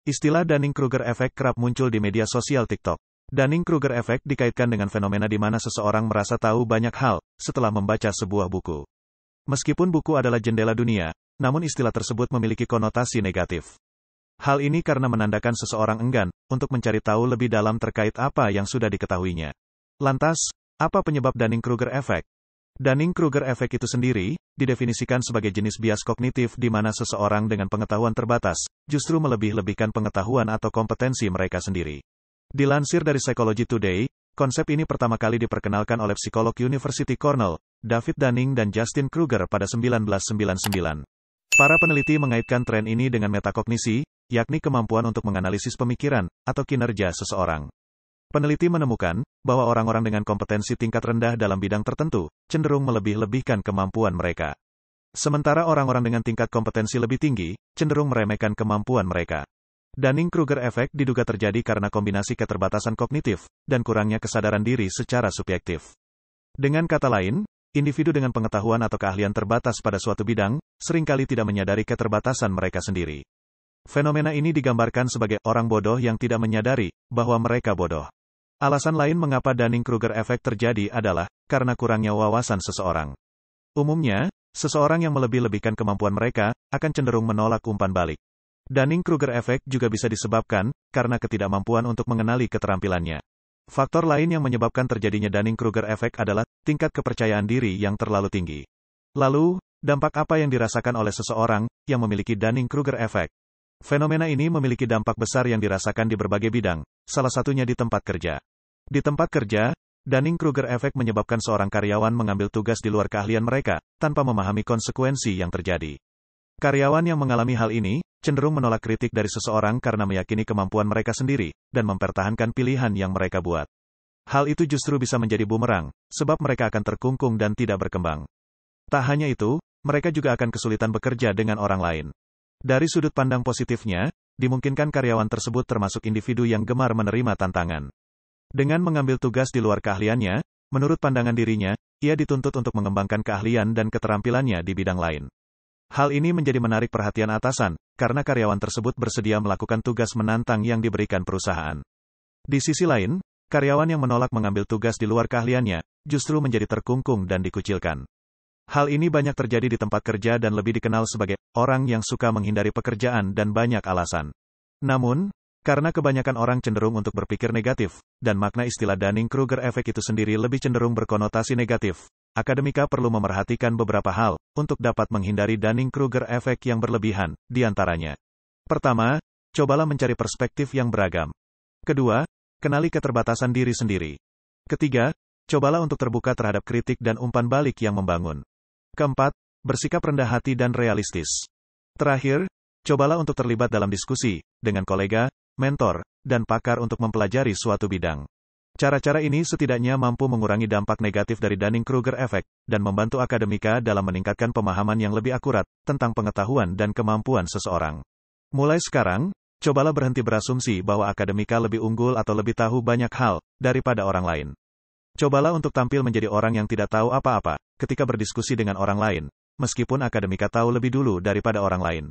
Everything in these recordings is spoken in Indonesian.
Istilah Dunning-Kruger effect kerap muncul di media sosial TikTok. Dunning-Kruger effect dikaitkan dengan fenomena di mana seseorang merasa tahu banyak hal setelah membaca sebuah buku. Meskipun buku adalah jendela dunia, namun istilah tersebut memiliki konotasi negatif. Hal ini karena menandakan seseorang enggan untuk mencari tahu lebih dalam terkait apa yang sudah diketahuinya. Lantas, apa penyebab Dunning-Kruger effect? Dunning-Kruger efek itu sendiri, didefinisikan sebagai jenis bias kognitif di mana seseorang dengan pengetahuan terbatas, justru melebih-lebihkan pengetahuan atau kompetensi mereka sendiri. Dilansir dari Psychology Today, konsep ini pertama kali diperkenalkan oleh psikolog University Cornell, David Dunning dan Justin Kruger pada 1999. Para peneliti mengaitkan tren ini dengan metakognisi, yakni kemampuan untuk menganalisis pemikiran, atau kinerja seseorang. Peneliti menemukan bahwa orang-orang dengan kompetensi tingkat rendah dalam bidang tertentu cenderung melebih-lebihkan kemampuan mereka. Sementara orang-orang dengan tingkat kompetensi lebih tinggi cenderung meremehkan kemampuan mereka. Dunning-Kruger efek diduga terjadi karena kombinasi keterbatasan kognitif dan kurangnya kesadaran diri secara subjektif. Dengan kata lain, individu dengan pengetahuan atau keahlian terbatas pada suatu bidang seringkali tidak menyadari keterbatasan mereka sendiri. Fenomena ini digambarkan sebagai orang bodoh yang tidak menyadari bahwa mereka bodoh. Alasan lain mengapa Dunning-Kruger efek terjadi adalah karena kurangnya wawasan seseorang. Umumnya, seseorang yang melebih-lebihkan kemampuan mereka akan cenderung menolak umpan balik. Dunning-Kruger efek juga bisa disebabkan karena ketidakmampuan untuk mengenali keterampilannya. Faktor lain yang menyebabkan terjadinya Dunning-Kruger efek adalah tingkat kepercayaan diri yang terlalu tinggi. Lalu, dampak apa yang dirasakan oleh seseorang yang memiliki Dunning-Kruger efek? Fenomena ini memiliki dampak besar yang dirasakan di berbagai bidang, salah satunya di tempat kerja. Di tempat kerja, Dunning-Kruger efek menyebabkan seorang karyawan mengambil tugas di luar keahlian mereka, tanpa memahami konsekuensi yang terjadi. Karyawan yang mengalami hal ini, cenderung menolak kritik dari seseorang karena meyakini kemampuan mereka sendiri, dan mempertahankan pilihan yang mereka buat. Hal itu justru bisa menjadi bumerang, sebab mereka akan terkungkung dan tidak berkembang. Tak hanya itu, mereka juga akan kesulitan bekerja dengan orang lain. Dari sudut pandang positifnya, dimungkinkan karyawan tersebut termasuk individu yang gemar menerima tantangan. Dengan mengambil tugas di luar keahliannya, menurut pandangan dirinya, ia dituntut untuk mengembangkan keahlian dan keterampilannya di bidang lain. Hal ini menjadi menarik perhatian atasan, karena karyawan tersebut bersedia melakukan tugas menantang yang diberikan perusahaan. Di sisi lain, karyawan yang menolak mengambil tugas di luar keahliannya, justru menjadi terkungkung dan dikucilkan. Hal ini banyak terjadi di tempat kerja dan lebih dikenal sebagai orang yang suka menghindari pekerjaan dan banyak alasan. Namun, karena kebanyakan orang cenderung untuk berpikir negatif, dan makna istilah Dunning-Kruger efek itu sendiri lebih cenderung berkonotasi negatif. Akademika perlu memerhatikan beberapa hal, untuk dapat menghindari Dunning-Kruger efek yang berlebihan, Di antaranya, Pertama, cobalah mencari perspektif yang beragam. Kedua, kenali keterbatasan diri sendiri. Ketiga, cobalah untuk terbuka terhadap kritik dan umpan balik yang membangun. Keempat, bersikap rendah hati dan realistis. Terakhir, cobalah untuk terlibat dalam diskusi, dengan kolega, mentor, dan pakar untuk mempelajari suatu bidang. Cara-cara ini setidaknya mampu mengurangi dampak negatif dari Dunning-Kruger effect, dan membantu akademika dalam meningkatkan pemahaman yang lebih akurat tentang pengetahuan dan kemampuan seseorang. Mulai sekarang, cobalah berhenti berasumsi bahwa akademika lebih unggul atau lebih tahu banyak hal daripada orang lain. Cobalah untuk tampil menjadi orang yang tidak tahu apa-apa ketika berdiskusi dengan orang lain, meskipun akademika tahu lebih dulu daripada orang lain.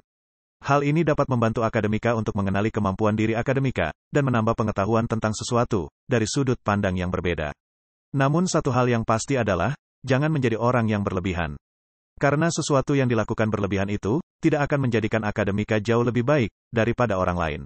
Hal ini dapat membantu akademika untuk mengenali kemampuan diri akademika, dan menambah pengetahuan tentang sesuatu, dari sudut pandang yang berbeda. Namun satu hal yang pasti adalah, jangan menjadi orang yang berlebihan. Karena sesuatu yang dilakukan berlebihan itu, tidak akan menjadikan akademika jauh lebih baik, daripada orang lain.